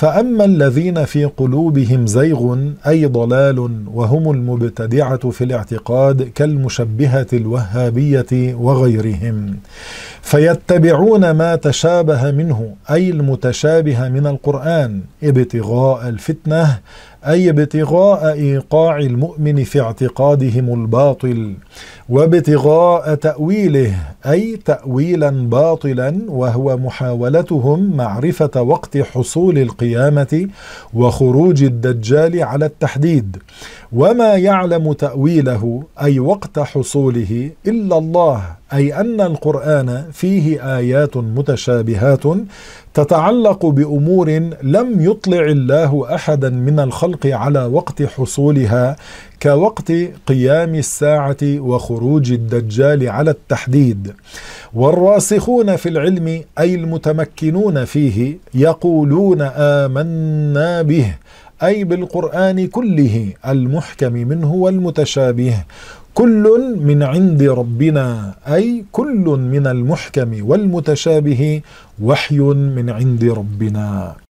فأما الذين في قلوبهم زيغ أي ضلال وهم المبتدعة في الاعتقاد كالمشبهة الوهابية وغيرهم فيتبعون ما تشابه منه أي المتشابه من القرآن ابتغاء الفتنة أي ابتغاء إيقاع المؤمن في اعتقادهم الباطل وابتغاء تأويله أي تأويلا باطلا وهو محاولتهم معرفة وقت حصول القيامة وخروج الدجال على التحديد وما يعلم تأويله أي وقت حصوله إلا الله أي أن القرآن فيه آيات متشابهات تتعلق بأمور لم يطلع الله أحدا من الخلق الخلق على وقت حصولها كوقت قيام الساعة وخروج الدجال على التحديد والراسخون في العلم أي المتمكنون فيه يقولون آمنا به أي بالقرآن كله المحكم منه والمتشابه كل من عند ربنا أي كل من المحكم والمتشابه وحي من عند ربنا